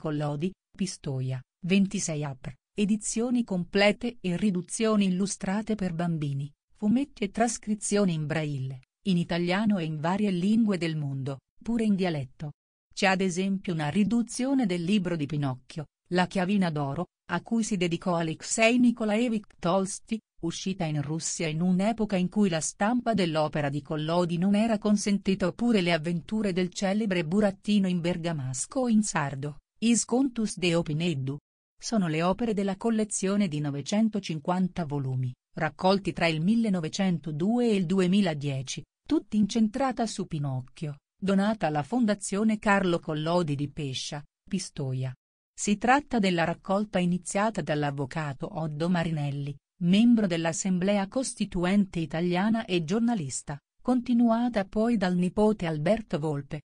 Collodi, Pistoia, 26 apr, edizioni complete e riduzioni illustrate per bambini, fumetti e trascrizioni in braille, in italiano e in varie lingue del mondo, pure in dialetto. C'è ad esempio una riduzione del libro di Pinocchio, La chiavina d'oro, a cui si dedicò Alexei Nikolaevich Tolsti, uscita in Russia in un'epoca in cui la stampa dell'opera di Collodi non era consentita oppure le avventure del celebre burattino in bergamasco o in sardo. Is Contus de Opineddu. Sono le opere della collezione di 950 volumi, raccolti tra il 1902 e il 2010, tutti incentrata su Pinocchio, donata alla Fondazione Carlo Collodi di Pescia, Pistoia. Si tratta della raccolta iniziata dall'avvocato Oddo Marinelli, membro dell'Assemblea Costituente Italiana e giornalista, continuata poi dal nipote Alberto Volpe,